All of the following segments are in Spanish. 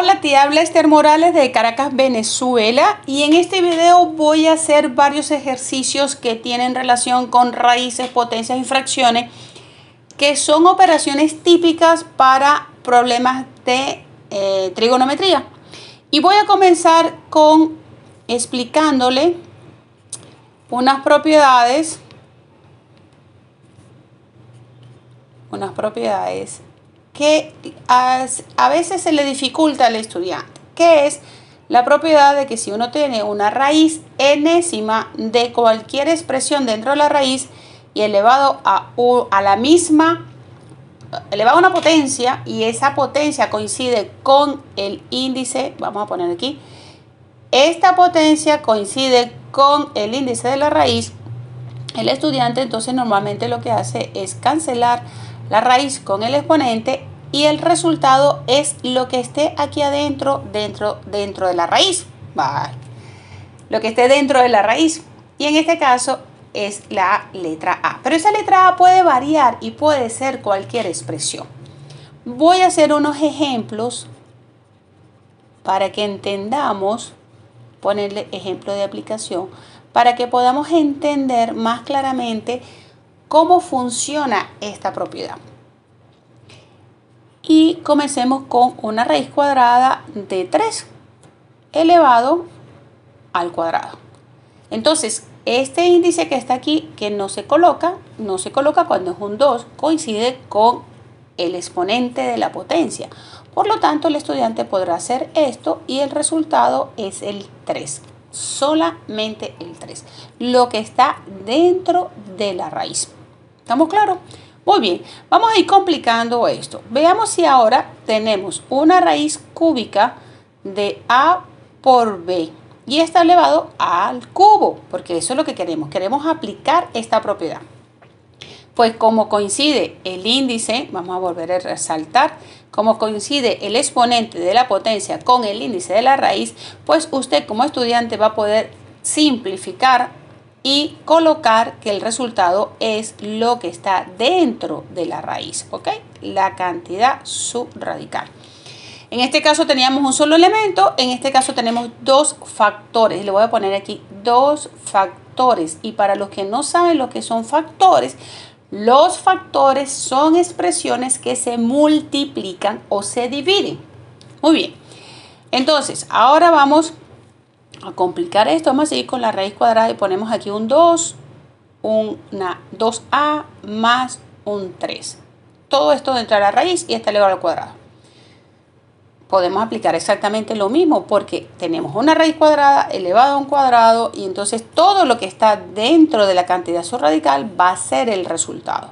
Hola, te habla Esther Morales de Caracas, Venezuela y en este video voy a hacer varios ejercicios que tienen relación con raíces, potencias y fracciones que son operaciones típicas para problemas de eh, trigonometría. Y voy a comenzar con explicándole unas propiedades unas propiedades que a veces se le dificulta al estudiante, que es la propiedad de que si uno tiene una raíz enésima de cualquier expresión dentro de la raíz y elevado a, a la misma, elevado a una potencia y esa potencia coincide con el índice, vamos a poner aquí, esta potencia coincide con el índice de la raíz, el estudiante entonces normalmente lo que hace es cancelar la raíz con el exponente y el resultado es lo que esté aquí adentro, dentro, dentro de la raíz. Lo que esté dentro de la raíz. Y en este caso es la letra A. Pero esa letra A puede variar y puede ser cualquier expresión. Voy a hacer unos ejemplos para que entendamos, ponerle ejemplo de aplicación, para que podamos entender más claramente cómo funciona esta propiedad. Y comencemos con una raíz cuadrada de 3 elevado al cuadrado. Entonces, este índice que está aquí, que no se coloca, no se coloca cuando es un 2, coincide con el exponente de la potencia. Por lo tanto, el estudiante podrá hacer esto y el resultado es el 3, solamente el 3, lo que está dentro de la raíz. ¿Estamos claros? Muy bien, vamos a ir complicando esto. Veamos si ahora tenemos una raíz cúbica de A por B y está elevado al cubo, porque eso es lo que queremos. Queremos aplicar esta propiedad. Pues como coincide el índice, vamos a volver a resaltar, como coincide el exponente de la potencia con el índice de la raíz, pues usted como estudiante va a poder simplificar y colocar que el resultado es lo que está dentro de la raíz, ¿ok? La cantidad subradical. En este caso teníamos un solo elemento, en este caso tenemos dos factores. Le voy a poner aquí dos factores. Y para los que no saben lo que son factores, los factores son expresiones que se multiplican o se dividen. Muy bien. Entonces, ahora vamos a complicar esto, vamos a seguir con la raíz cuadrada y ponemos aquí un 2, una 2a más un 3. Todo esto dentro de la raíz y está elevado al cuadrado. Podemos aplicar exactamente lo mismo porque tenemos una raíz cuadrada elevada a un cuadrado y entonces todo lo que está dentro de la cantidad subradical va a ser el resultado.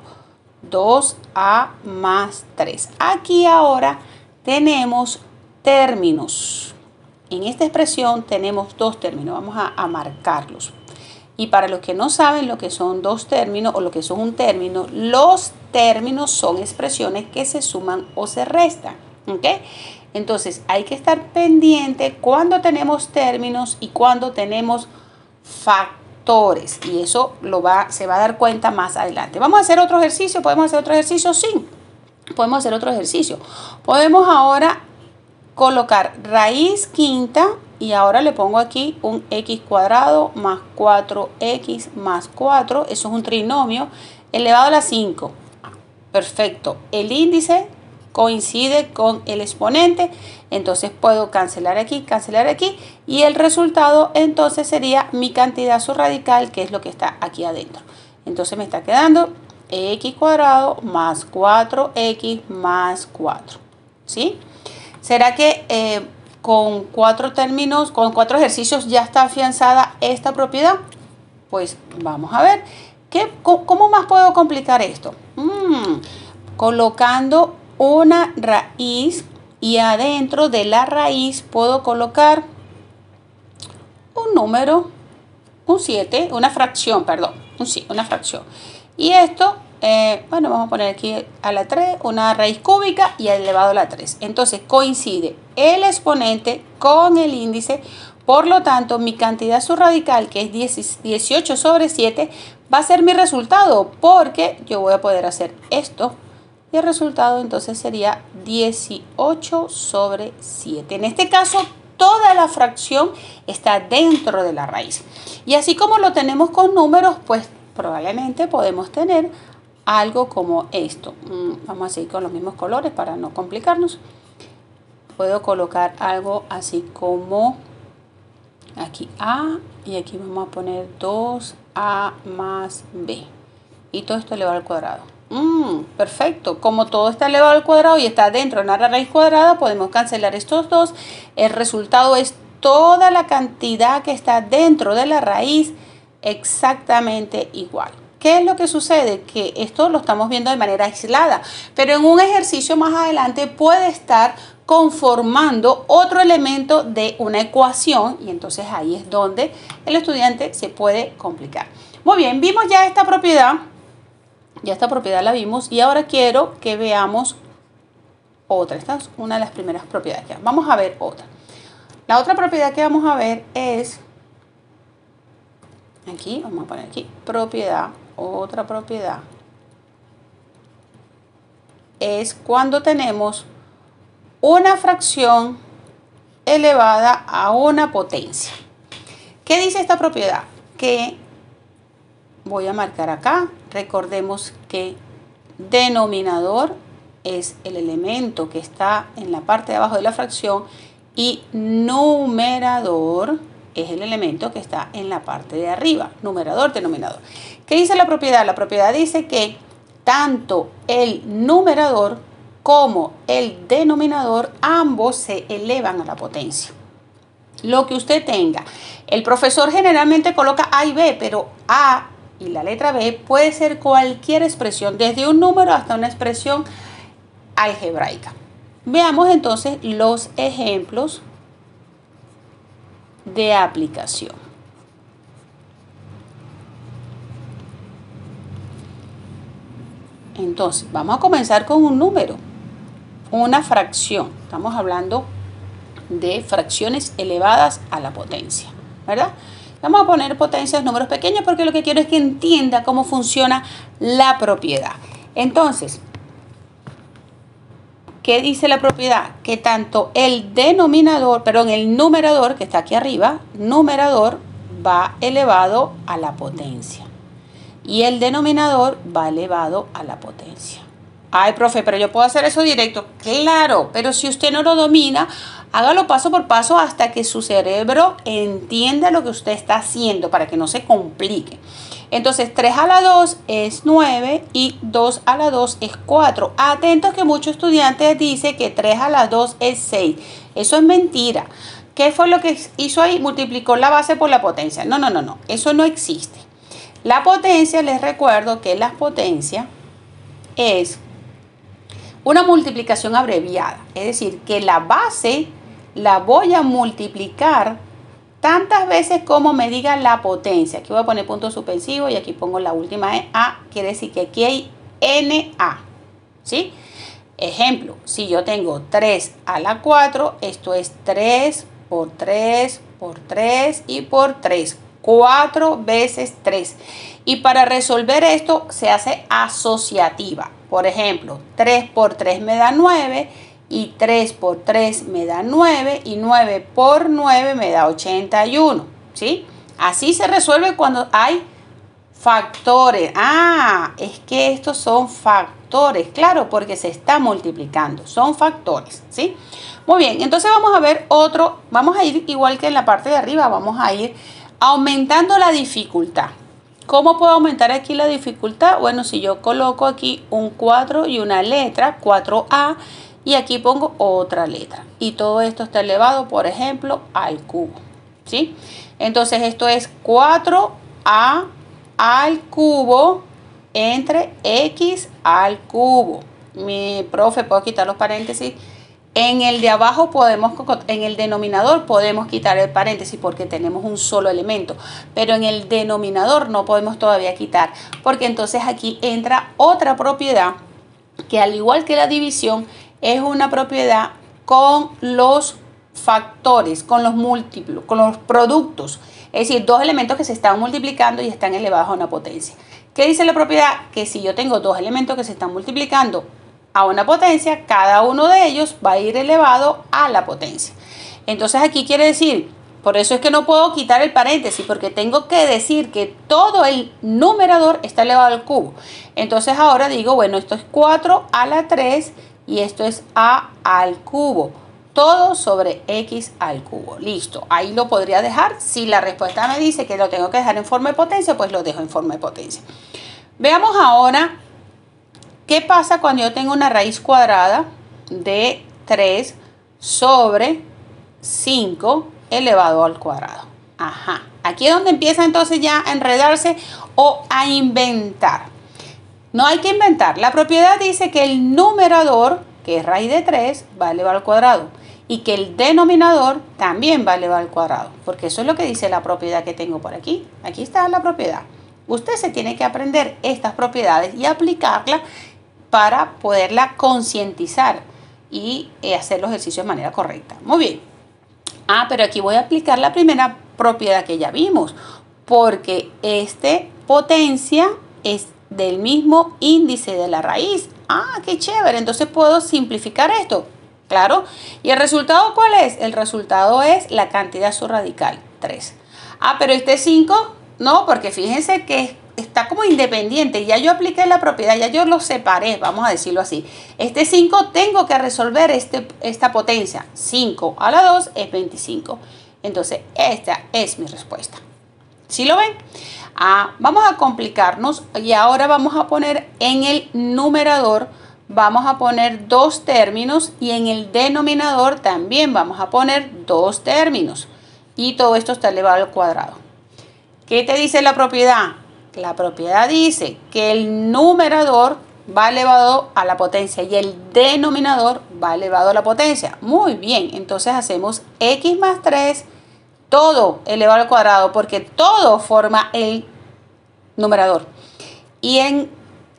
2a más 3. Aquí ahora tenemos términos en esta expresión tenemos dos términos, vamos a, marcarlos. Y para los que no saben lo que son dos términos o lo que son un término, los términos son expresiones que se suman o se restan. ¿okay? Entonces hay que estar pendiente cuando tenemos términos y cuando tenemos factores. Y eso lo va, se va a dar cuenta más adelante. Vamos a hacer otro ejercicio. ¿Podemos hacer otro ejercicio? Sí. Podemos hacer otro ejercicio. Podemos ahora colocar raíz quinta y ahora le pongo aquí un x cuadrado más 4x más 4, eso es un trinomio elevado a la 5. Perfecto, el índice coincide con el exponente, entonces puedo cancelar aquí, cancelar aquí y el resultado entonces sería mi cantidad subradical que es lo que está aquí adentro. Entonces me está quedando x cuadrado más 4x más 4, ¿sí? ¿Será que eh, con cuatro términos, con cuatro ejercicios ya está afianzada esta propiedad? Pues vamos a ver. ¿Qué, ¿Cómo más puedo complicar esto? Mm, colocando una raíz y adentro de la raíz puedo colocar un número, un 7, una fracción, perdón, un, una fracción. Y esto eh, bueno, vamos a poner aquí a la 3 una raíz cúbica y elevado a la 3. Entonces coincide el exponente con el índice, por lo tanto mi cantidad subradical, que es 18 sobre 7, va a ser mi resultado porque yo voy a poder hacer esto y el resultado entonces sería 18 sobre 7. En este caso, toda la fracción está dentro de la raíz. Y así como lo tenemos con números, pues probablemente podemos tener algo como esto. Mm, vamos a seguir con los mismos colores para no complicarnos. Puedo colocar algo así como aquí A y aquí vamos a poner 2A más B. Y todo esto elevado al cuadrado. Mm, perfecto, como todo está elevado al cuadrado y está dentro de la raíz cuadrada, podemos cancelar estos dos. El resultado es toda la cantidad que está dentro de la raíz exactamente igual. ¿Qué es lo que sucede? Que esto lo estamos viendo de manera aislada, pero en un ejercicio más adelante puede estar conformando otro elemento de una ecuación y entonces ahí es donde el estudiante se puede complicar. Muy bien, vimos ya esta propiedad, ya esta propiedad la vimos y ahora quiero que veamos otra. Esta es una de las primeras propiedades vamos a ver otra. La otra propiedad que vamos a ver es, aquí, vamos a poner aquí, propiedad otra propiedad, es cuando tenemos una fracción elevada a una potencia. ¿Qué dice esta propiedad? Que voy a marcar acá. Recordemos que denominador es el elemento que está en la parte de abajo de la fracción y numerador es el elemento que está en la parte de arriba, numerador, denominador. ¿Qué dice la propiedad? La propiedad dice que tanto el numerador como el denominador, ambos se elevan a la potencia. Lo que usted tenga. El profesor generalmente coloca A y B, pero A y la letra B puede ser cualquier expresión, desde un número hasta una expresión algebraica. Veamos entonces los ejemplos de aplicación. Entonces, vamos a comenzar con un número, una fracción. Estamos hablando de fracciones elevadas a la potencia, ¿verdad? Vamos a poner potencias, números pequeños, porque lo que quiero es que entienda cómo funciona la propiedad. Entonces, ¿Qué dice la propiedad? Que tanto el denominador, perdón, el numerador, que está aquí arriba, numerador va elevado a la potencia. Y el denominador va elevado a la potencia. Ay, profe, pero yo puedo hacer eso directo. Claro, pero si usted no lo domina, hágalo paso por paso hasta que su cerebro entienda lo que usted está haciendo para que no se complique. Entonces 3 a la 2 es 9 y 2 a la 2 es 4. Atentos que muchos estudiantes dicen que 3 a la 2 es 6. Eso es mentira. ¿Qué fue lo que hizo ahí? Multiplicó la base por la potencia. No, no, no, no. Eso no existe. La potencia, les recuerdo que la potencia es una multiplicación abreviada. Es decir, que la base la voy a multiplicar tantas veces como me diga la potencia. Aquí voy a poner punto suspensivo y aquí pongo la última E. A quiere decir que aquí hay NA. ¿Sí? Ejemplo, si yo tengo 3 a la 4, esto es 3 por 3 por 3 y por 3. 4 veces 3. Y para resolver esto se hace asociativa. Por ejemplo, 3 por 3 me da 9 y 3 por 3 me da 9 y 9 por 9 me da 81, ¿sí? Así se resuelve cuando hay factores. Ah, es que estos son factores, claro, porque se está multiplicando, son factores, ¿sí? Muy bien, entonces vamos a ver otro, vamos a ir igual que en la parte de arriba, vamos a ir aumentando la dificultad. ¿Cómo puedo aumentar aquí la dificultad? Bueno, si yo coloco aquí un 4 y una letra, 4A, y aquí pongo otra letra. Y todo esto está elevado, por ejemplo, al cubo. ¿Sí? Entonces esto es 4a al cubo entre x al cubo. Mi profe, ¿puedo quitar los paréntesis? En el de abajo podemos, en el denominador podemos quitar el paréntesis porque tenemos un solo elemento, pero en el denominador no podemos todavía quitar porque entonces aquí entra otra propiedad que al igual que la división es una propiedad con los factores, con los múltiplos, con los productos. Es decir, dos elementos que se están multiplicando y están elevados a una potencia. ¿Qué dice la propiedad? Que si yo tengo dos elementos que se están multiplicando a una potencia, cada uno de ellos va a ir elevado a la potencia. Entonces aquí quiere decir, por eso es que no puedo quitar el paréntesis, porque tengo que decir que todo el numerador está elevado al cubo. Entonces ahora digo, bueno, esto es 4 a la 3 y esto es a al cubo. Todo sobre x al cubo. Listo. Ahí lo podría dejar. Si la respuesta me dice que lo tengo que dejar en forma de potencia, pues lo dejo en forma de potencia. Veamos ahora qué pasa cuando yo tengo una raíz cuadrada de 3 sobre 5 elevado al cuadrado. Ajá. Aquí es donde empieza entonces ya a enredarse o a inventar. No hay que inventar. La propiedad dice que el numerador, que es raíz de 3, vale elevar al cuadrado. Y que el denominador también vale elevar al cuadrado. Porque eso es lo que dice la propiedad que tengo por aquí. Aquí está la propiedad. Usted se tiene que aprender estas propiedades y aplicarlas para poderla concientizar y eh, hacer los ejercicios de manera correcta. Muy bien. Ah, pero aquí voy a aplicar la primera propiedad que ya vimos, porque este potencia es del mismo índice de la raíz. Ah, qué chévere. Entonces puedo simplificar esto. Claro. ¿Y el resultado cuál es? El resultado es la cantidad subradical, 3. Ah, pero este 5, no, porque fíjense que está como independiente. Ya yo apliqué la propiedad, ya yo lo separé, vamos a decirlo así. Este 5 tengo que resolver este, esta potencia. 5 a la 2 es 25. Entonces, esta es mi respuesta. ¿Sí lo ven? Ah, vamos a complicarnos y ahora vamos a poner en el numerador, vamos a poner dos términos y en el denominador también vamos a poner dos términos. Y todo esto está elevado al cuadrado. ¿Qué te dice la propiedad? La propiedad dice que el numerador va elevado a la potencia y el denominador va elevado a la potencia. Muy bien, entonces hacemos x más 3 todo elevado al cuadrado, porque todo forma el numerador. Y en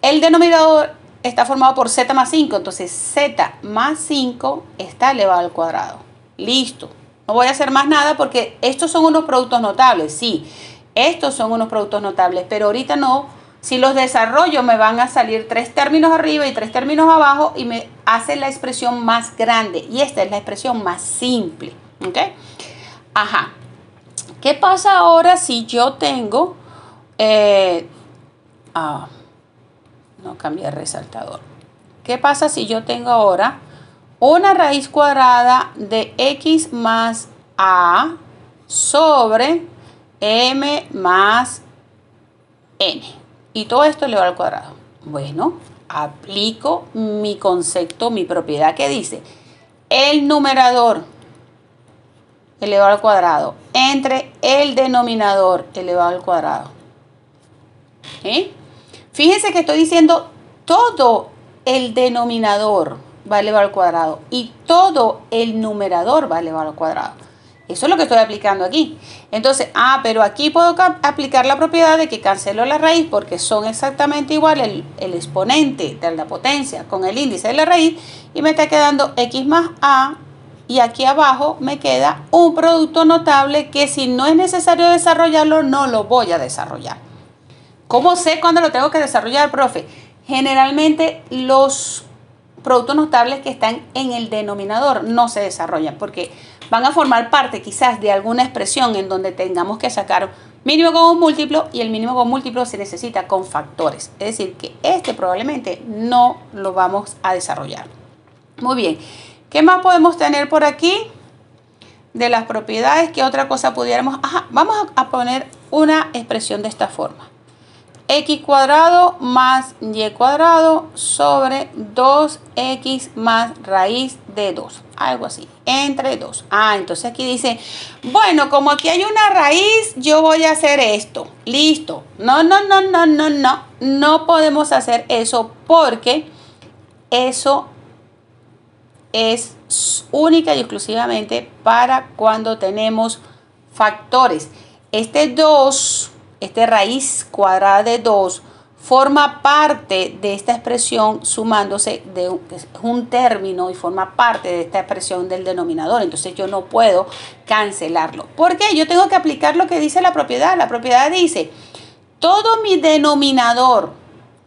el denominador está formado por z más 5, entonces z más 5 está elevado al cuadrado. Listo. No voy a hacer más nada porque estos son unos productos notables, sí. Estos son unos productos notables, pero ahorita no. Si los desarrollo me van a salir tres términos arriba y tres términos abajo y me hace la expresión más grande. Y esta es la expresión más simple. ¿Ok? Ajá. ¿Qué pasa ahora si yo tengo... Eh, ah, no cambié el resaltador. ¿Qué pasa si yo tengo ahora una raíz cuadrada de x más a sobre m más n? Y todo esto elevado al cuadrado. Bueno, aplico mi concepto, mi propiedad que dice el numerador elevado al cuadrado entre el denominador elevado al cuadrado. ¿Sí? Fíjense que estoy diciendo todo el denominador va elevado al cuadrado y todo el numerador va elevado al cuadrado. Eso es lo que estoy aplicando aquí. Entonces, ah, pero aquí puedo aplicar la propiedad de que cancelo la raíz porque son exactamente iguales el, exponente de la potencia con el índice de la raíz y me está quedando x más a y aquí abajo me queda un producto notable que si no es necesario desarrollarlo, no lo voy a desarrollar. ¿Cómo sé cuándo lo tengo que desarrollar, profe? Generalmente los productos notables que están en el denominador no se desarrollan porque van a formar parte quizás de alguna expresión en donde tengamos que sacar mínimo con un múltiplo y el mínimo con múltiplo se necesita con factores. Es decir, que este probablemente no lo vamos a desarrollar. Muy bien. ¿Qué más podemos tener por aquí? De las propiedades, ¿qué otra cosa pudiéramos? Ajá, vamos a poner una expresión de esta forma. x cuadrado más y cuadrado sobre 2x más raíz de 2. Algo así, entre 2. Ah, entonces aquí dice, bueno, como aquí hay una raíz, yo voy a hacer esto. Listo. No, no, no, no, no, no. No podemos hacer eso porque eso es única y exclusivamente para cuando tenemos factores. Este 2, este raíz cuadrada de 2, forma parte de esta expresión sumándose de un, término y forma parte de esta expresión del denominador. Entonces yo no puedo cancelarlo. ¿Por qué? Yo tengo que aplicar lo que dice la propiedad. La propiedad dice, todo mi denominador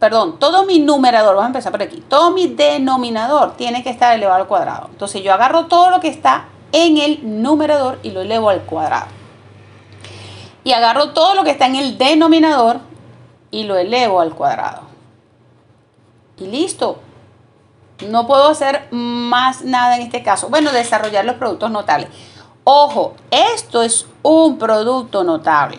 perdón, todo mi numerador, vamos a empezar por aquí, todo mi denominador tiene que estar elevado al cuadrado. Entonces yo agarro todo lo que está en el numerador y lo elevo al cuadrado. Y agarro todo lo que está en el denominador y lo elevo al cuadrado. Y listo. No puedo hacer más nada en este caso. Bueno, desarrollar los productos notables. Ojo, esto es un producto notable.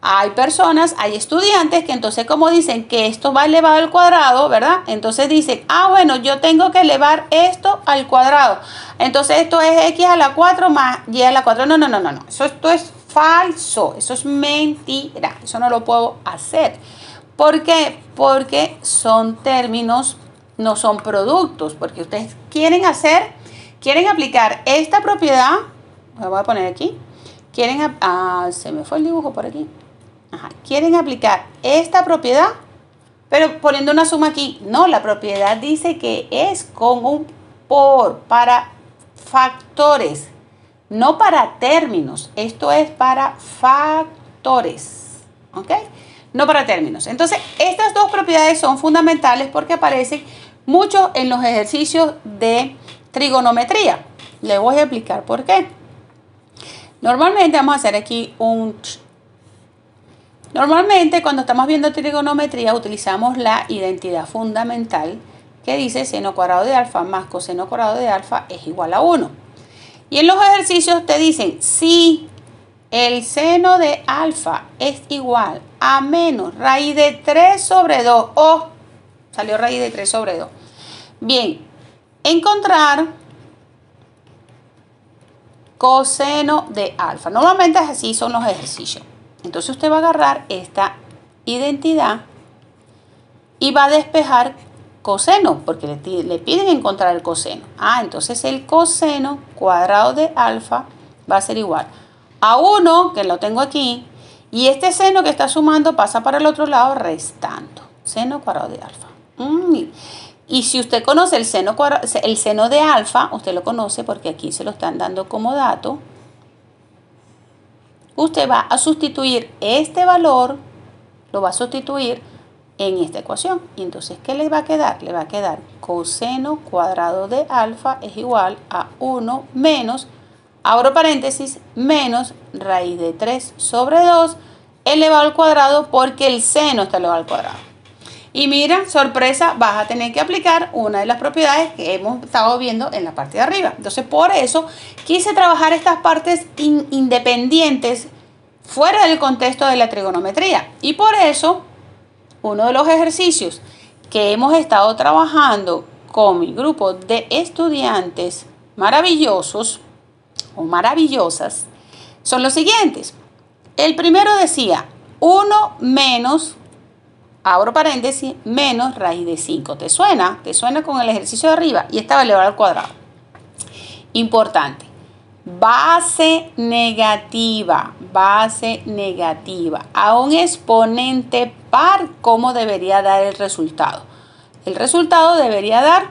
Hay personas, hay estudiantes que entonces como dicen que esto va elevado al cuadrado, ¿verdad? Entonces dicen, ah, bueno, yo tengo que elevar esto al cuadrado. Entonces esto es x a la 4 más y a la 4. No, no, no, no, no. Eso, esto es falso, eso es mentira, eso no lo puedo hacer. ¿Por qué? Porque son términos, no son productos, porque ustedes quieren hacer, quieren aplicar esta propiedad, Me voy a poner aquí, quieren, ah, se me fue el dibujo por aquí, Quieren aplicar esta propiedad, pero poniendo una suma aquí. No, la propiedad dice que es con un por, para factores, no para términos. Esto es para factores. ¿Ok? No para términos. Entonces, estas dos propiedades son fundamentales porque aparecen mucho en los ejercicios de trigonometría. le voy a explicar por qué. Normalmente vamos a hacer aquí un Normalmente cuando estamos viendo trigonometría utilizamos la identidad fundamental que dice seno cuadrado de alfa más coseno cuadrado de alfa es igual a 1. Y en los ejercicios te dicen si el seno de alfa es igual a menos raíz de 3 sobre 2 o salió raíz de 3 sobre 2. Bien, encontrar coseno de alfa. Normalmente así son los ejercicios. Entonces usted va a agarrar esta identidad y va a despejar coseno, porque le, piden encontrar el coseno. Ah, entonces el coseno cuadrado de alfa va a ser igual a 1, que lo tengo aquí, y este seno que está sumando pasa para el otro lado restando. Seno cuadrado de alfa. Mm, y si usted conoce el seno, el seno de alfa, usted lo conoce porque aquí se lo están dando como dato usted va a sustituir este valor, lo va a sustituir en esta ecuación. Y entonces, ¿qué le va a quedar? Le va a quedar coseno cuadrado de alfa es igual a 1 menos, abro paréntesis, menos raíz de 3 sobre 2 elevado al cuadrado porque el seno está elevado al cuadrado. Y mira, sorpresa, vas a tener que aplicar una de las propiedades que hemos estado viendo en la parte de arriba. Entonces, por eso quise trabajar estas partes independientes fuera del contexto de la trigonometría. Y por eso, uno de los ejercicios que hemos estado trabajando con mi grupo de estudiantes maravillosos o maravillosas son los siguientes. El primero decía 1 menos abro paréntesis, menos raíz de 5. ¿Te suena? ¿Te suena con el ejercicio de arriba? Y estaba elevado al cuadrado. Importante. Base negativa, base negativa. A un exponente par, ¿cómo debería dar el resultado? El resultado debería dar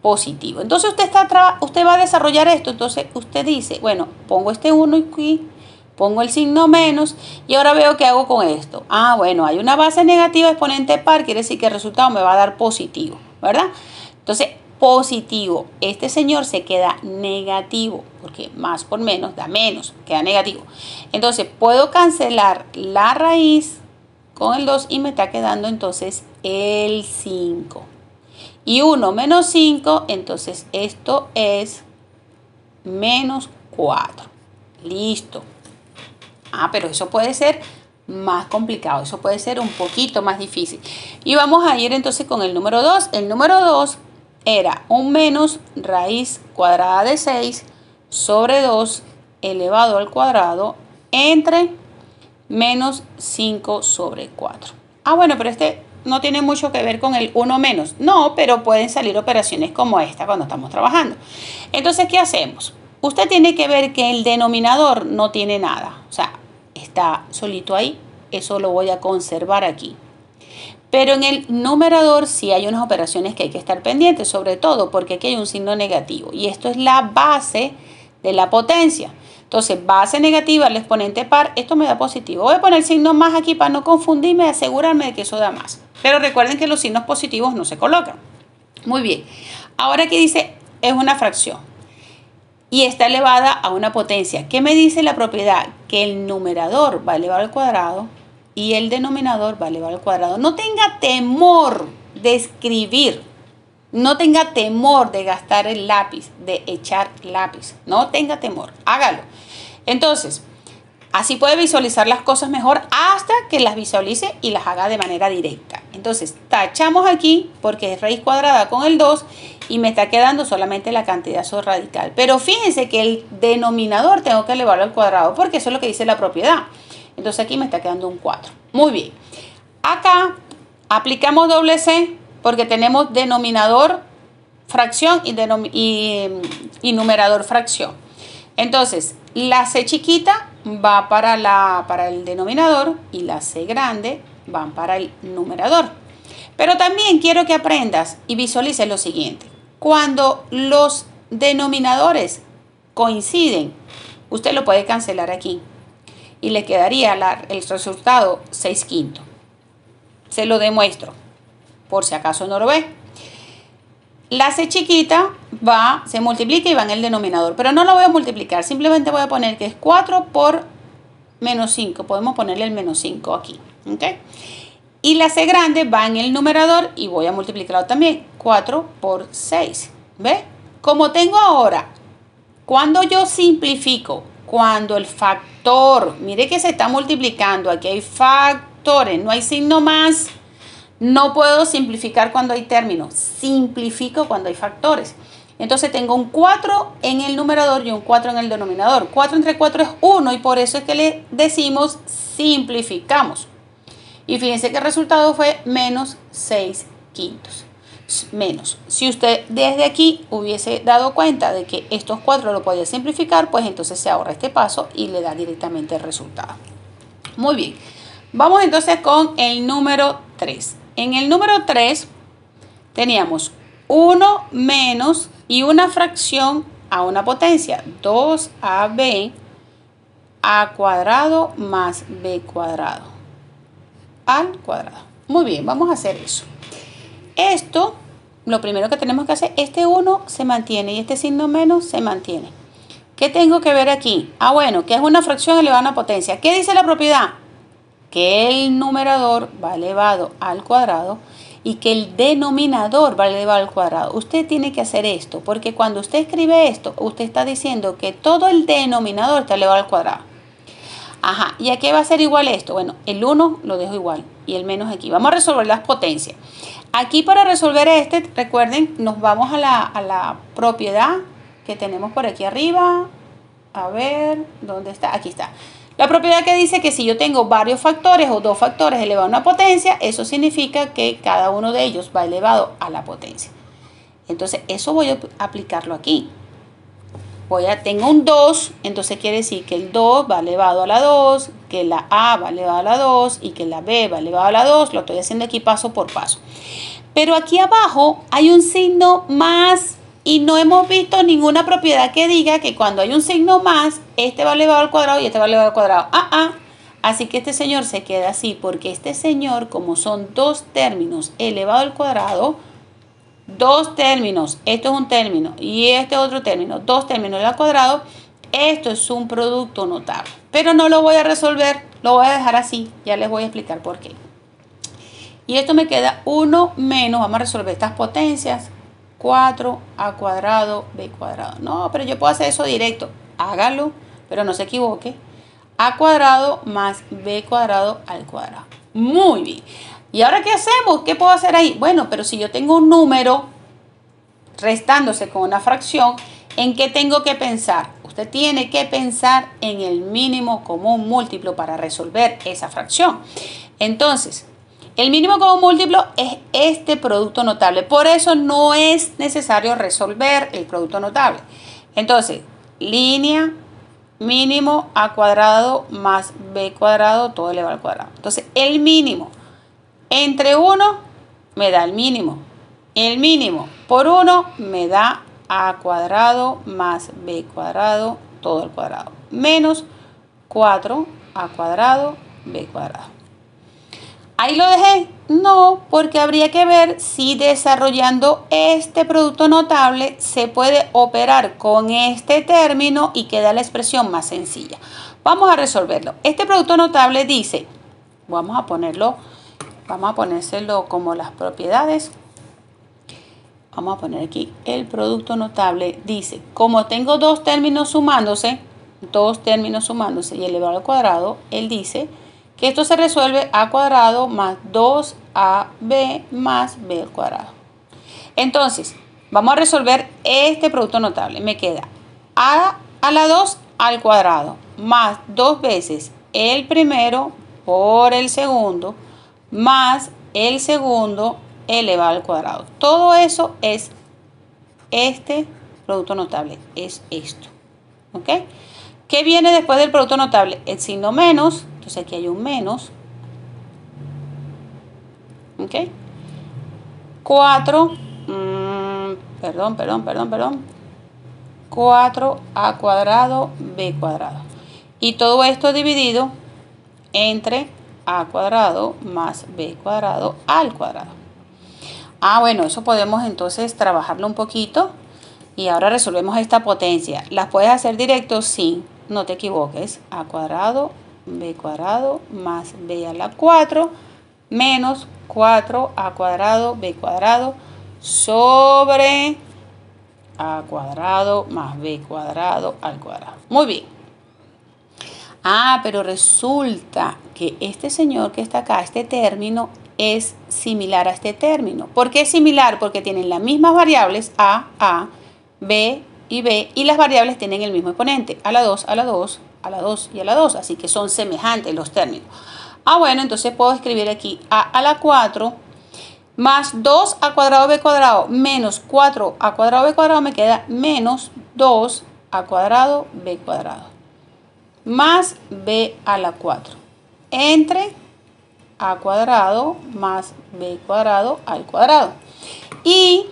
positivo. Entonces usted, está, usted va a desarrollar esto, entonces usted dice, bueno, pongo este 1 aquí, pongo el signo menos y ahora veo qué hago con esto. Ah, bueno, hay una base negativa exponente par, quiere decir que el resultado me va a dar positivo, ¿verdad? Entonces, positivo. Este señor se queda negativo, porque más por menos da menos, queda negativo. Entonces, puedo cancelar la raíz con el 2 y me está quedando entonces el 5. Y 1 menos 5, entonces esto es menos 4. Listo. Ah, pero eso puede ser más complicado, eso puede ser un poquito más difícil. Y vamos a ir entonces con el número 2. El número 2 era un menos raíz cuadrada de 6 sobre 2 elevado al cuadrado entre menos 5 sobre 4. Ah, bueno, pero este no tiene mucho que ver con el 1 menos. No, pero pueden salir operaciones como esta cuando estamos trabajando. Entonces, ¿qué hacemos? Usted tiene que ver que el denominador no tiene nada. O sea, está solito ahí, eso lo voy a conservar aquí. Pero en el numerador sí hay unas operaciones que hay que estar pendientes, sobre todo porque aquí hay un signo negativo y esto es la base de la potencia. Entonces, base negativa al exponente par, esto me da positivo. Voy a poner signo más aquí para no confundirme y asegurarme de que eso da más. Pero recuerden que los signos positivos no se colocan. Muy bien. Ahora aquí dice, es una fracción y está elevada a una potencia. ¿Qué me dice la propiedad? Que el numerador va a elevar al cuadrado y el denominador va elevar al cuadrado. No tenga temor de escribir. No tenga temor de gastar el lápiz, de echar lápiz. No tenga temor. Hágalo. Entonces, así puede visualizar las cosas mejor hasta que las visualice y las haga de manera directa. Entonces, tachamos aquí porque es raíz cuadrada con el 2 y me está quedando solamente la cantidad subradical. Pero fíjense que el denominador tengo que elevarlo al cuadrado porque eso es lo que dice la propiedad. Entonces aquí me está quedando un 4. Muy bien. Acá aplicamos doble C porque tenemos denominador fracción y, numerador fracción. Entonces, la C chiquita va para, para el denominador y la C grande van para el numerador. Pero también quiero que aprendas y visualices lo siguiente. Cuando los denominadores coinciden, usted lo puede cancelar aquí y le quedaría el resultado 6 quinto. Se lo demuestro, por si acaso no lo ve. La C chiquita va, se multiplica y va en el denominador, pero no lo voy a multiplicar, simplemente voy a poner que es 4 por menos 5. Podemos ponerle el menos 5 aquí. Okay, Y la C e grande va en el numerador y voy a multiplicarlo también. 4 por 6. ¿Ve? Como tengo ahora, cuando yo simplifico, cuando el factor, mire que se está multiplicando, aquí hay factores, no hay signo más. No puedo simplificar cuando hay términos, simplifico cuando hay factores. Entonces tengo un 4 en el numerador y un 4 en el denominador. 4 entre 4 es 1 y por eso es que le decimos simplificamos. Y fíjense que el resultado fue menos 6 quintos. Menos. Si usted desde aquí hubiese dado cuenta de que estos cuatro lo podía simplificar, pues entonces se ahorra este paso y le da directamente el resultado. Muy bien. Vamos entonces con el número 3. En el número 3 teníamos 1 menos y una fracción a una potencia, 2ab a cuadrado más b cuadrado al cuadrado. Muy bien, vamos a hacer eso. Esto, lo primero que tenemos que hacer, este 1 se mantiene y este signo menos se mantiene. ¿Qué tengo que ver aquí? Ah, bueno, que es una fracción elevada a potencia. ¿Qué dice la propiedad? Que el numerador va elevado al cuadrado y que el denominador va elevado al cuadrado. Usted tiene que hacer esto, porque cuando usted escribe esto, usted está diciendo que todo el denominador está elevado al cuadrado. Ajá, ¿y a qué va a ser igual esto? Bueno, el 1 lo dejo igual y el menos aquí. Vamos a resolver las potencias. Aquí para resolver este, recuerden, nos vamos a la, a la propiedad que tenemos por aquí arriba. A ver, ¿dónde está? Aquí está. La propiedad que dice que si yo tengo varios factores o dos factores elevados a una potencia, eso significa que cada uno de ellos va elevado a la potencia. Entonces, eso voy a aplicarlo aquí voy a, tengo un 2, entonces quiere decir que el 2 va elevado a la 2, que la A va elevado a la 2 y que la B va elevado a la 2. Lo estoy haciendo aquí paso por paso. Pero aquí abajo hay un signo más y no hemos visto ninguna propiedad que diga que cuando hay un signo más, este va elevado al cuadrado y este va elevado al cuadrado. Ah, ah. Así que este señor se queda así porque este señor, como son dos términos elevado al cuadrado, dos términos, esto es un término y este otro término, dos términos al cuadrado, esto es un producto notable. Pero no lo voy a resolver, lo voy a dejar así, ya les voy a explicar por qué. Y esto me queda 1 menos, vamos a resolver estas potencias, 4 a cuadrado b cuadrado. No, pero yo puedo hacer eso directo, hágalo, pero no se equivoque. A cuadrado más b cuadrado al cuadrado. Muy bien. ¿Y ahora qué hacemos? ¿Qué puedo hacer ahí? Bueno, pero si yo tengo un número restándose con una fracción, ¿en qué tengo que pensar? Usted tiene que pensar en el mínimo común múltiplo para resolver esa fracción. Entonces, el mínimo común múltiplo es este producto notable. Por eso no es necesario resolver el producto notable. Entonces, línea mínimo a cuadrado más b cuadrado, todo elevado al cuadrado. Entonces, el mínimo entre 1 me da el mínimo. El mínimo por 1 me da a cuadrado más b cuadrado, todo el cuadrado, menos 4 a cuadrado, b cuadrado. ¿Ahí lo dejé? No, porque habría que ver si desarrollando este producto notable se puede operar con este término y queda la expresión más sencilla. Vamos a resolverlo. Este producto notable dice, vamos a ponerlo Vamos a ponérselo como las propiedades. Vamos a poner aquí el producto notable. Dice, como tengo dos términos sumándose, dos términos sumándose y elevado al cuadrado, él dice que esto se resuelve a cuadrado más 2ab más b al cuadrado. Entonces, vamos a resolver este producto notable. Me queda a a la 2 al cuadrado más dos veces el primero por el segundo más el segundo elevado al cuadrado. Todo eso es este producto notable, es esto. ¿Ok? ¿Qué viene después del producto notable? El signo menos, entonces aquí hay un menos. ¿Ok? 4, mm, perdón, perdón, perdón, perdón. 4a cuadrado b cuadrado. Y todo esto dividido entre a cuadrado más b cuadrado al cuadrado. Ah, bueno, eso podemos entonces trabajarlo un poquito. Y ahora resolvemos esta potencia. ¿Las puedes hacer directo? Sí, no te equivoques. A cuadrado, b cuadrado más b a la 4 menos 4 a cuadrado, b cuadrado sobre a cuadrado más b cuadrado al cuadrado. Muy bien. Ah, pero resulta que este señor que está acá, este término, es similar a este término. ¿Por qué es similar? Porque tienen las mismas variables A, A, B y B, y las variables tienen el mismo exponente, a la 2, a la 2, a la 2 y a la 2, así que son semejantes los términos. Ah, bueno, entonces puedo escribir aquí A a la 4 más 2 a cuadrado b cuadrado menos 4 a cuadrado b cuadrado me queda menos 2 a cuadrado b cuadrado más b a la 4 entre a cuadrado más b cuadrado al cuadrado. Y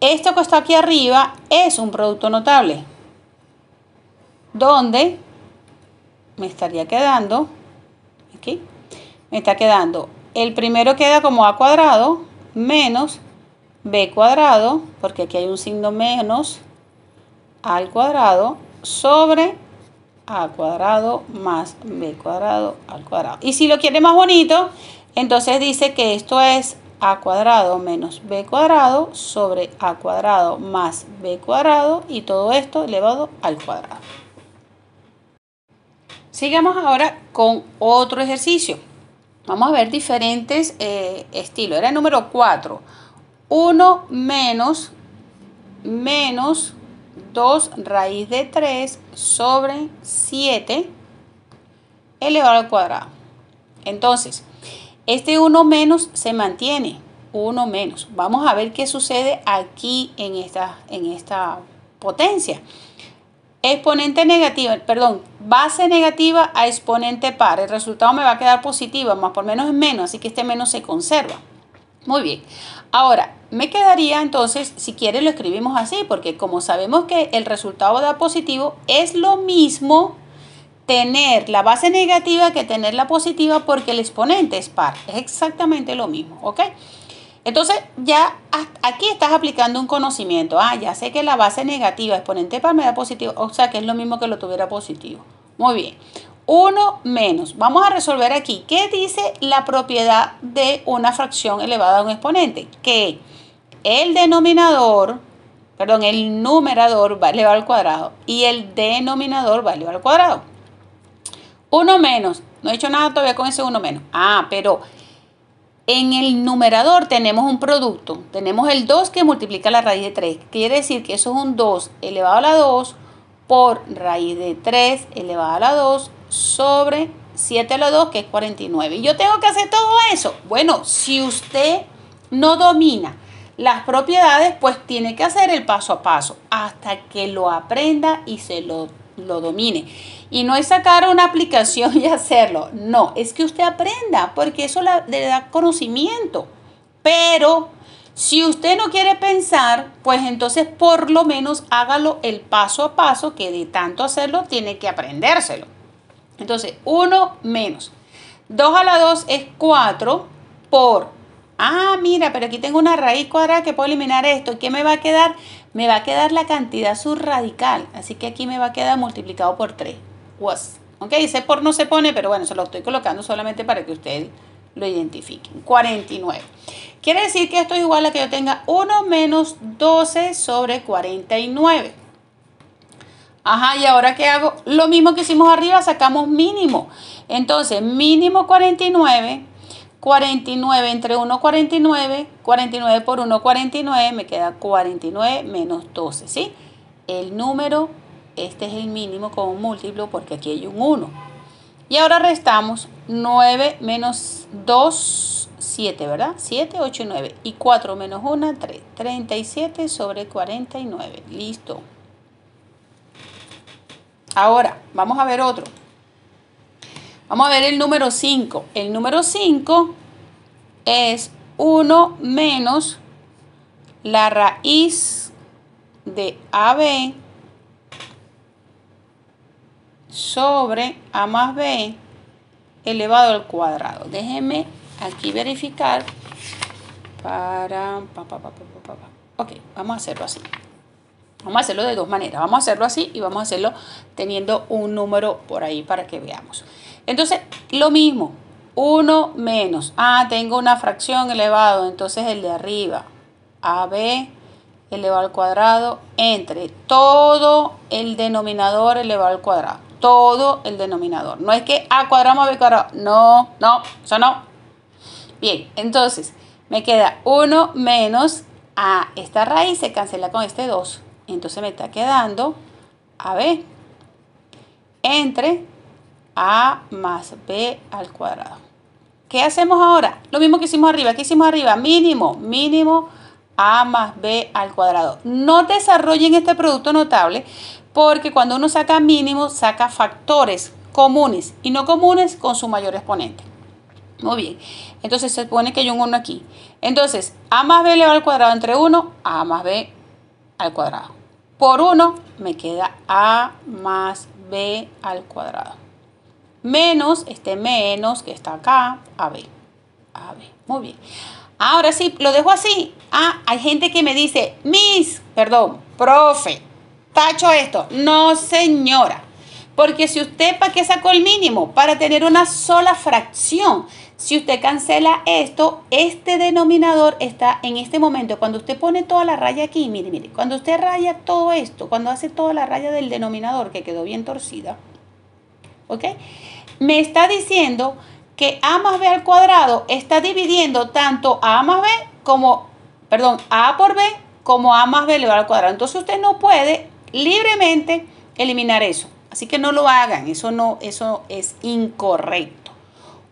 esto que está aquí arriba es un producto notable, donde me estaría quedando, aquí, me está quedando, el primero queda como a cuadrado menos b cuadrado, porque aquí hay un signo menos al cuadrado sobre a cuadrado más b cuadrado al cuadrado. Y si lo quiere más bonito, entonces dice que esto es a cuadrado menos b cuadrado sobre a cuadrado más b cuadrado y todo esto elevado al cuadrado. Sigamos ahora con otro ejercicio. Vamos a ver diferentes eh, estilos. Era el número 4. 1 menos menos 2 raíz de 3 sobre 7 elevado al cuadrado. Entonces, este 1 menos se mantiene, 1 menos. Vamos a ver qué sucede aquí en esta, en esta potencia. Exponente negativa, perdón, base negativa a exponente par. El resultado me va a quedar positiva, más por menos es menos, así que este menos se conserva. Muy bien, Ahora, me quedaría entonces, si quieres lo escribimos así, porque como sabemos que el resultado da positivo, es lo mismo tener la base negativa que tener la positiva porque el exponente es par. Es exactamente lo mismo, ¿ok? Entonces ya aquí estás aplicando un conocimiento. Ah, ya sé que la base negativa exponente par me da positivo, o sea que es lo mismo que lo tuviera positivo. Muy bien. 1 menos. Vamos a resolver aquí. ¿Qué dice la propiedad de una fracción elevada a un exponente? Que el denominador, perdón, el numerador va elevado al cuadrado y el denominador va elevado al cuadrado. 1 menos. No he hecho nada todavía con ese 1 menos. Ah, pero en el numerador tenemos un producto. Tenemos el 2 que multiplica la raíz de 3. Quiere decir que eso es un 2 elevado a la 2 por raíz de 3 elevado a la 2 sobre 7 a 2, que es 49. Y yo tengo que hacer todo eso. Bueno, si usted no domina las propiedades, pues tiene que hacer el paso a paso hasta que lo aprenda y se lo, lo domine. Y no es sacar una aplicación y hacerlo. No, es que usted aprenda, porque eso le da conocimiento. Pero si usted no quiere pensar, pues entonces por lo menos hágalo el paso a paso, que de tanto hacerlo tiene que aprendérselo. Entonces, 1 menos. 2 a la 2 es 4 por... Ah, mira, pero aquí tengo una raíz cuadrada que puedo eliminar esto. ¿Qué me va a quedar? Me va a quedar la cantidad subradical. Así que aquí me va a quedar multiplicado por 3. Was. Ok, ese por no se pone, pero bueno, se lo estoy colocando solamente para que usted lo identifiquen. 49. Quiere decir que esto es igual a que yo tenga 1 menos 12 sobre 49. Ajá, ¿y ahora qué hago? Lo mismo que hicimos arriba, sacamos mínimo. Entonces, mínimo 49, 49 entre 1, 49, 49 por 1, 49, me queda 49 menos 12, ¿sí? El número, este es el mínimo con un múltiplo porque aquí hay un 1. Y ahora restamos 9 menos 2, 7, ¿verdad? 7, 8 y 9. Y 4 menos 1, 3. 37 sobre 49. Listo. Ahora, vamos a ver otro. Vamos a ver el número 5. El número 5 es 1 menos la raíz de AB sobre A más B elevado al cuadrado. Déjenme aquí verificar para... ok, vamos a hacerlo así. Vamos a hacerlo de dos maneras. Vamos a hacerlo así y vamos a hacerlo teniendo un número por ahí para que veamos. Entonces, lo mismo. 1 menos. Ah, tengo una fracción elevado. Entonces el de arriba. AB elevado al cuadrado entre todo el denominador elevado al cuadrado. Todo el denominador. No es que A cuadrado más B cuadrado. No, no, eso no. Bien, entonces me queda 1 menos A. Esta raíz se cancela con este 2 entonces me está quedando AB entre A más B al cuadrado. ¿Qué hacemos ahora? Lo mismo que hicimos arriba. ¿Qué hicimos arriba? Mínimo, mínimo A más B al cuadrado. No desarrollen este producto notable porque cuando uno saca mínimo, saca factores comunes y no comunes con su mayor exponente. Muy bien, entonces se supone que hay un 1 aquí. Entonces, a más b elevado al cuadrado entre 1, a más b al cuadrado por 1 me queda A más B al cuadrado. Menos este menos que está acá, AB. AB. Muy bien. Ahora sí, lo dejo así. Ah, hay gente que me dice, mis, perdón, profe, tacho esto. No, señora. Porque si usted, ¿para qué sacó el mínimo? Para tener una sola fracción. Si usted cancela esto, este denominador está en este momento, cuando usted pone toda la raya aquí, mire, mire, cuando usted raya todo esto, cuando hace toda la raya del denominador que quedó bien torcida, ¿ok? Me está diciendo que A más B al cuadrado está dividiendo tanto A más B como, perdón, A por B como A más B elevado al cuadrado. Entonces usted no puede libremente eliminar eso. Así que no lo hagan, eso no, eso es incorrecto.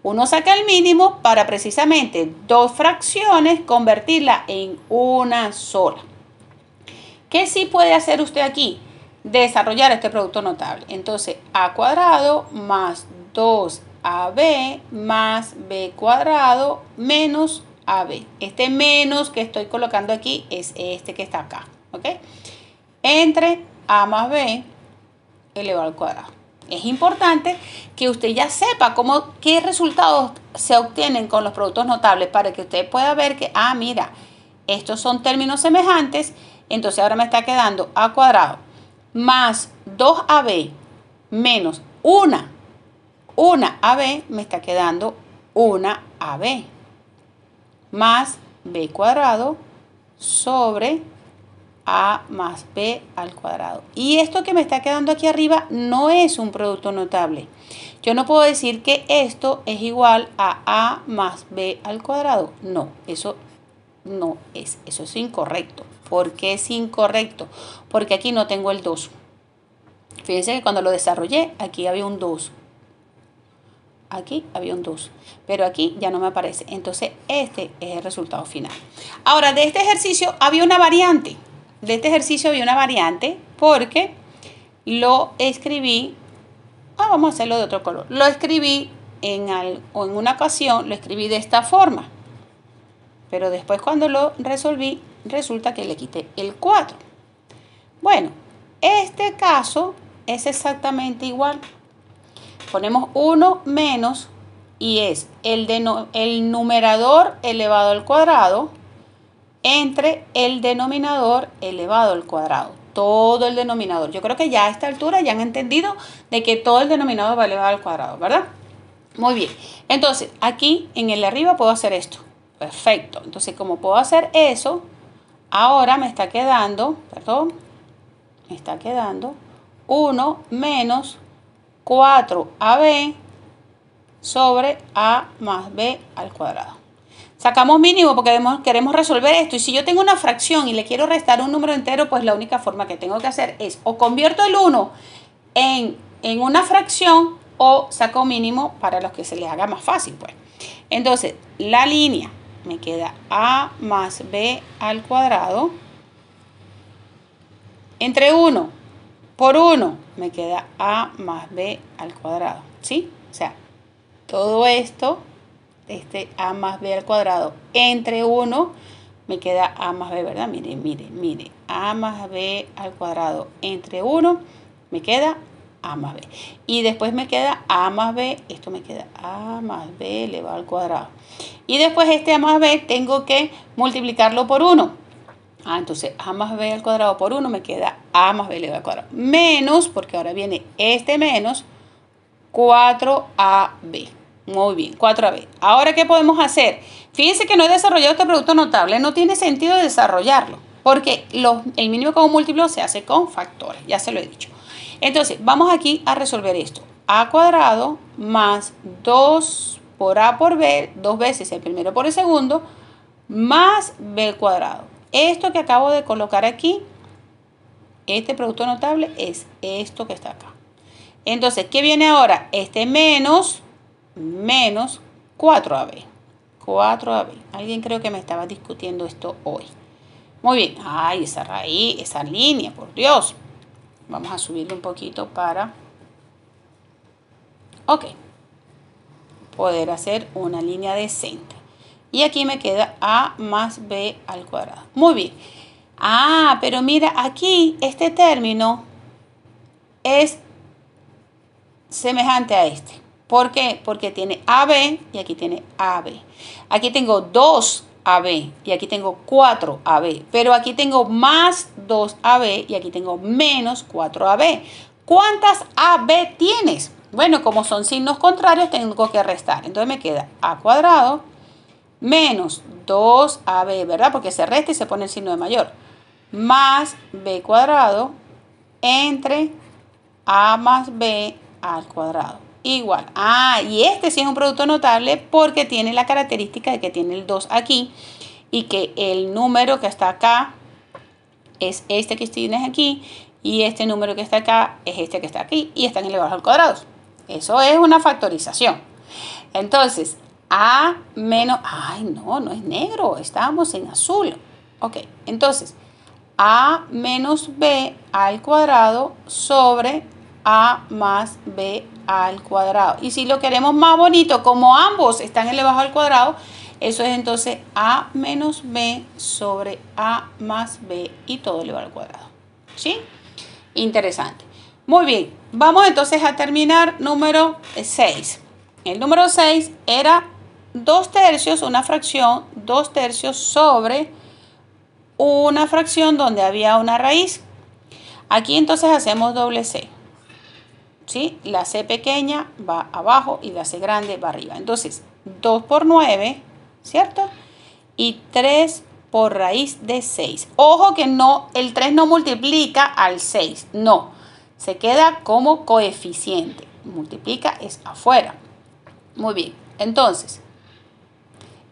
Uno saca el mínimo para precisamente dos fracciones convertirla en una sola. ¿Qué sí puede hacer usted aquí? Desarrollar este producto notable. Entonces, a cuadrado más 2ab más b cuadrado menos ab. Este menos que estoy colocando aquí es este que está acá. ¿Ok? Entre a más b elevado al cuadrado. Es importante que usted ya sepa cómo, qué resultados se obtienen con los productos notables para que usted pueda ver que, ah, mira, estos son términos semejantes, entonces ahora me está quedando A cuadrado más 2AB menos una 1AB me está quedando 1AB más B cuadrado sobre a más b al cuadrado. Y esto que me está quedando aquí arriba no es un producto notable. Yo no puedo decir que esto es igual a a más b al cuadrado. No, eso no es, eso es incorrecto. ¿Por qué es incorrecto? Porque aquí no tengo el 2. Fíjense que cuando lo desarrollé, aquí había un 2. Aquí había un 2, pero aquí ya no me aparece. Entonces, este es el resultado final. Ahora, de este ejercicio había una variante de este ejercicio vi una variante porque lo escribí, ah, vamos a hacerlo de otro color, lo escribí en, al, o en una ocasión, lo escribí de esta forma, pero después cuando lo resolví, resulta que le quité el 4. Bueno, este caso es exactamente igual. Ponemos 1 menos y es el, de el numerador elevado al cuadrado entre el denominador elevado al cuadrado. Todo el denominador. Yo creo que ya a esta altura ya han entendido de que todo el denominador va elevado al cuadrado, ¿verdad? Muy bien. Entonces, aquí en el de arriba puedo hacer esto. Perfecto. Entonces, como puedo hacer eso, ahora me está quedando, perdón, me está quedando 1 menos 4AB sobre A más B al cuadrado. Sacamos mínimo porque queremos resolver esto. Y si yo tengo una fracción y le quiero restar un número entero, pues la única forma que tengo que hacer es o convierto el 1 en, una fracción o saco mínimo para los que se les haga más fácil. Pues. Entonces, la línea me queda a más b al cuadrado entre 1 por 1 me queda a más b al cuadrado. ¿Sí? O sea, todo esto este a más b al cuadrado entre 1, me queda a más b, ¿verdad? Miren, mire, mire, a más b al cuadrado entre 1, me queda a más b. Y después me queda a más b, esto me queda a más b elevado al cuadrado. Y después este a más b tengo que multiplicarlo por 1. Ah, entonces a más b al cuadrado por 1 me queda a más b elevado al cuadrado. Menos, porque ahora viene este menos, 4ab. Muy bien, 4 a B. Ahora, ¿qué podemos hacer? Fíjense que no he desarrollado este producto notable, no tiene sentido desarrollarlo, porque el mínimo como múltiplo se hace con factores, ya se lo he dicho. Entonces, vamos aquí a resolver esto. A cuadrado más 2 por A por B, dos veces el primero por el segundo, más B cuadrado. Esto que acabo de colocar aquí, este producto notable es esto que está acá. Entonces, ¿qué viene ahora? Este menos menos 4AB. 4AB. Alguien creo que me estaba discutiendo esto hoy. Muy bien. Ay, esa raíz, esa línea, por Dios. Vamos a subirle un poquito para... Ok. Poder hacer una línea decente. Y aquí me queda A más B al cuadrado. Muy bien. Ah, pero mira, aquí este término es semejante a este. ¿Por qué? Porque tiene AB y aquí tiene AB. Aquí tengo 2 AB y aquí tengo 4 AB, pero aquí tengo más 2 AB y aquí tengo menos 4 AB. ¿Cuántas AB tienes? Bueno, como son signos contrarios, tengo que restar. Entonces me queda A cuadrado menos 2AB, ¿verdad? Porque se resta y se pone el signo de mayor. Más B cuadrado entre A más B al cuadrado igual. Ah, y este sí es un producto notable porque tiene la característica de que tiene el 2 aquí y que el número que está acá es este que tienes aquí y este número que está acá es este que está aquí y están elevados al cuadrado. Eso es una factorización. Entonces, A menos... Ay, no, no es negro, estábamos en azul. Ok, entonces, A menos B al cuadrado sobre A más B al cuadrado. Y si lo queremos más bonito, como ambos están elevados al cuadrado, eso es entonces A menos B sobre A más B y todo elevado al cuadrado. ¿Sí? Interesante. Muy bien, vamos entonces a terminar número 6. El número 6 era dos tercios, una fracción, dos tercios sobre una fracción donde había una raíz. Aquí entonces hacemos doble C. La C pequeña va abajo y la C grande va arriba. Entonces, 2 por 9, ¿cierto? Y 3 por raíz de 6. Ojo que no, el 3 no multiplica al 6, no. Se queda como coeficiente. Multiplica es afuera. Muy bien, entonces,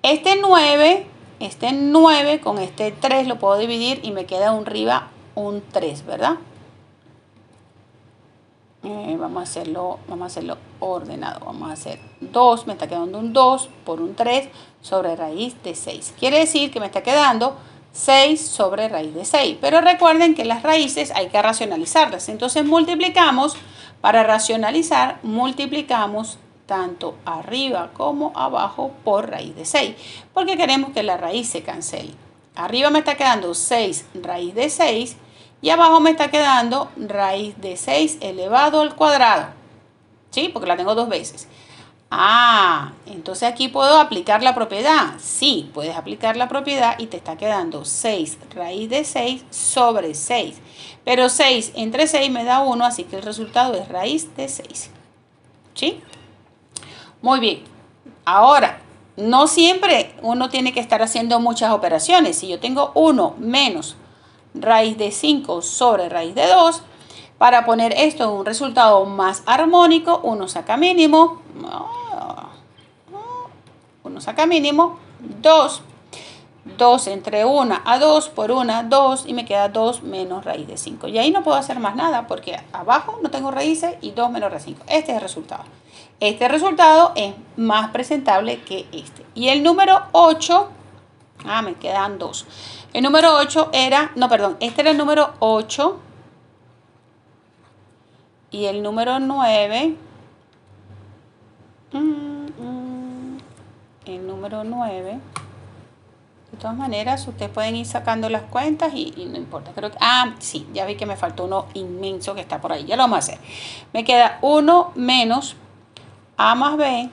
este 9, este 9 con este 3 lo puedo dividir y me queda arriba un 3, ¿verdad? Eh, vamos, a hacerlo, vamos a hacerlo ordenado. Vamos a hacer 2, me está quedando un 2 por un 3 sobre raíz de 6. Quiere decir que me está quedando 6 sobre raíz de 6. Pero recuerden que las raíces hay que racionalizarlas. Entonces multiplicamos, para racionalizar, multiplicamos tanto arriba como abajo por raíz de 6, porque queremos que la raíz se cancele. Arriba me está quedando 6 raíz de 6 y abajo me está quedando raíz de 6 elevado al cuadrado. ¿Sí? Porque la tengo dos veces. Ah, entonces aquí puedo aplicar la propiedad. Sí, puedes aplicar la propiedad y te está quedando 6 raíz de 6 sobre 6. Pero 6 entre 6 me da 1, así que el resultado es raíz de 6. ¿Sí? Muy bien. Ahora, no siempre uno tiene que estar haciendo muchas operaciones. Si yo tengo 1 menos raíz de 5 sobre raíz de 2. Para poner esto en un resultado más armónico, uno saca mínimo, uno saca mínimo, 2. 2 entre 1 a 2 por 1, 2 y me queda 2 menos raíz de 5. Y ahí no puedo hacer más nada porque abajo no tengo raíces y 2 menos raíz de 5. Este es el resultado. Este resultado es más presentable que este. Y el número 8 Ah, me quedan dos. El número 8 era, no, perdón, este era el número 8. Y el número 9. Mm, mm, el número 9. De todas maneras, ustedes pueden ir sacando las cuentas y, no importa. Creo que, ah, sí, ya vi que me faltó uno inmenso que está por ahí. Ya lo vamos a hacer. Me queda 1 menos A más B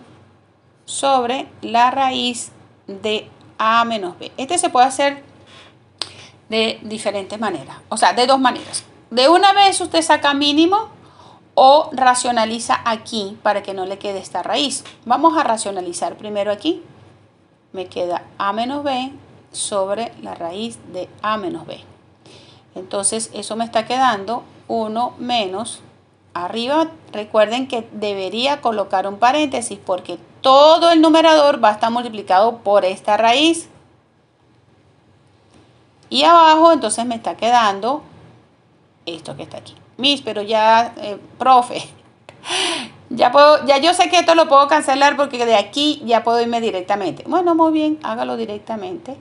sobre la raíz de a menos B. Este se puede hacer de diferentes maneras, o sea, de dos maneras. De una vez usted saca mínimo o racionaliza aquí para que no le quede esta raíz. Vamos a racionalizar primero aquí. Me queda A menos B sobre la raíz de A menos B. Entonces eso me está quedando 1 menos arriba. Recuerden que debería colocar un paréntesis porque todo el numerador va a estar multiplicado por esta raíz. Y abajo entonces me está quedando esto que está aquí. Mis, pero ya, eh, profe, ya, puedo, ya yo sé que esto lo puedo cancelar porque de aquí ya puedo irme directamente. Bueno, muy bien, hágalo directamente.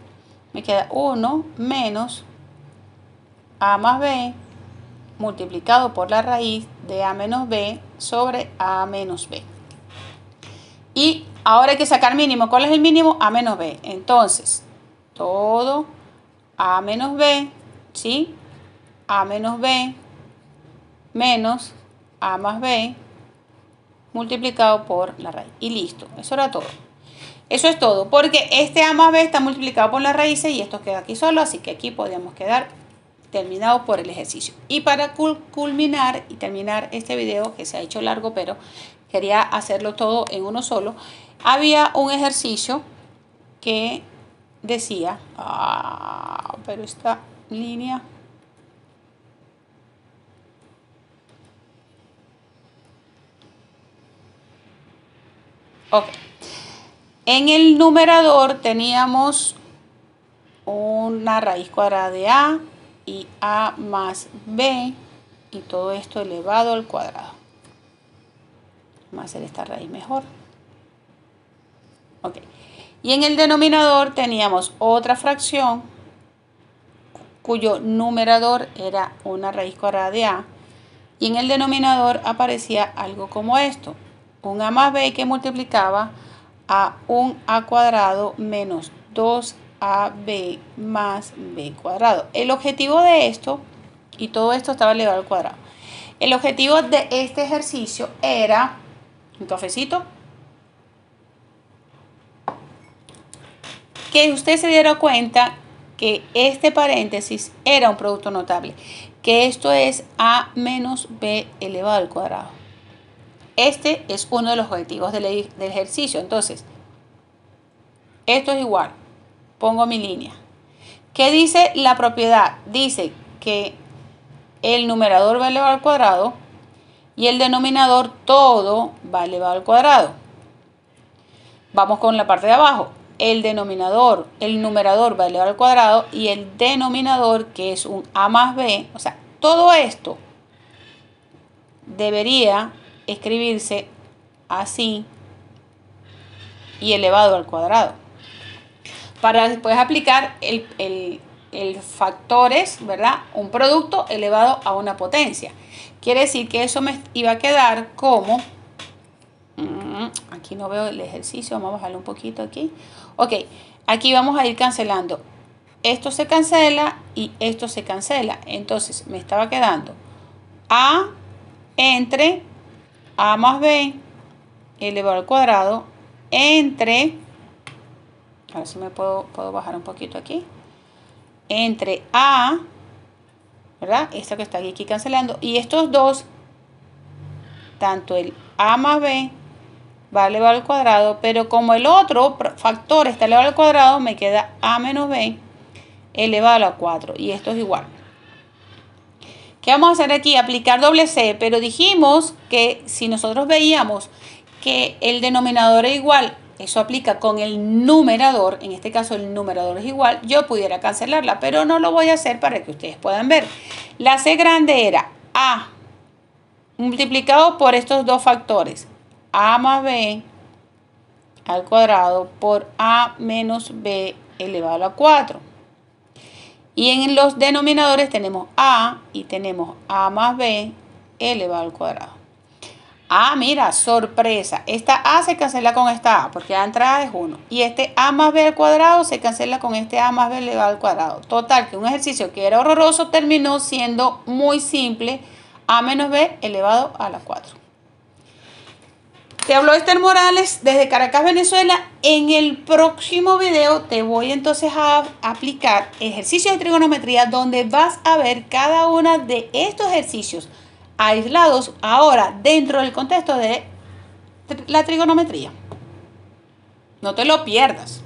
Me queda 1 menos a más b multiplicado por la raíz de a menos b sobre a menos b. Y ahora hay que sacar mínimo. ¿Cuál es el mínimo? A menos B. Entonces, todo A menos B, ¿sí? A menos B menos A más B multiplicado por la raíz. Y listo, eso era todo. Eso es todo, porque este A más B está multiplicado por las raíces y esto queda aquí solo, así que aquí podríamos quedar terminado por el ejercicio. Y para culminar y terminar este video, que se ha hecho largo, pero quería hacerlo todo en uno solo, había un ejercicio que decía, ah, pero esta línea... Ok. En el numerador teníamos una raíz cuadrada de A y A más B y todo esto elevado al cuadrado. Vamos a hacer esta raíz mejor. Y en el denominador teníamos otra fracción cuyo numerador era una raíz cuadrada de A. Y en el denominador aparecía algo como esto. Un A más B que multiplicaba a un A cuadrado menos 2AB más B cuadrado. El objetivo de esto, y todo esto estaba elevado al cuadrado. El objetivo de este ejercicio era un cafecito. Que usted se diera cuenta que este paréntesis era un producto notable, que esto es a menos b elevado al cuadrado. Este es uno de los objetivos del, e-, del ejercicio. Entonces, esto es igual. Pongo mi línea. ¿Qué dice la propiedad? Dice que el numerador b elevado al cuadrado y el denominador todo va elevado al cuadrado. Vamos con la parte de abajo. El denominador, el numerador va elevado al cuadrado y el denominador, que es un a más b, o sea, todo esto debería escribirse así y elevado al cuadrado. Para después aplicar el, el, el factores, ¿verdad? Un producto elevado a una potencia. Quiere decir que eso me iba a quedar como... Mm, aquí no veo el ejercicio, vamos a bajarlo un poquito aquí. Ok, aquí vamos a ir cancelando. Esto se cancela y esto se cancela. Entonces me estaba quedando A entre A más B elevado al cuadrado entre... A ver si me puedo, puedo bajar un poquito aquí. Entre A ¿verdad? Esto que está aquí cancelando. Y estos dos, tanto el A más B va elevado al cuadrado, pero como el otro factor está elevado al cuadrado, me queda A menos B elevado a 4. Y esto es igual. ¿Qué vamos a hacer aquí? Aplicar doble C, pero dijimos que si nosotros veíamos que el denominador es igual eso aplica con el numerador, en este caso el numerador es igual, yo pudiera cancelarla, pero no lo voy a hacer para que ustedes puedan ver. La C grande era A multiplicado por estos dos factores, A más B al cuadrado por A menos B elevado a 4. Y en los denominadores tenemos A y tenemos A más B elevado al cuadrado. Ah, mira, sorpresa. Esta A se cancela con esta A, porque la entrada es 1. Y este A más B al cuadrado se cancela con este A más B elevado al cuadrado. Total, que un ejercicio que era horroroso terminó siendo muy simple. A menos B elevado a la 4. Te habló Esther Morales desde Caracas, Venezuela. En el próximo video te voy entonces a aplicar ejercicios de trigonometría donde vas a ver cada uno de estos ejercicios aislados ahora dentro del contexto de la trigonometría. No te lo pierdas.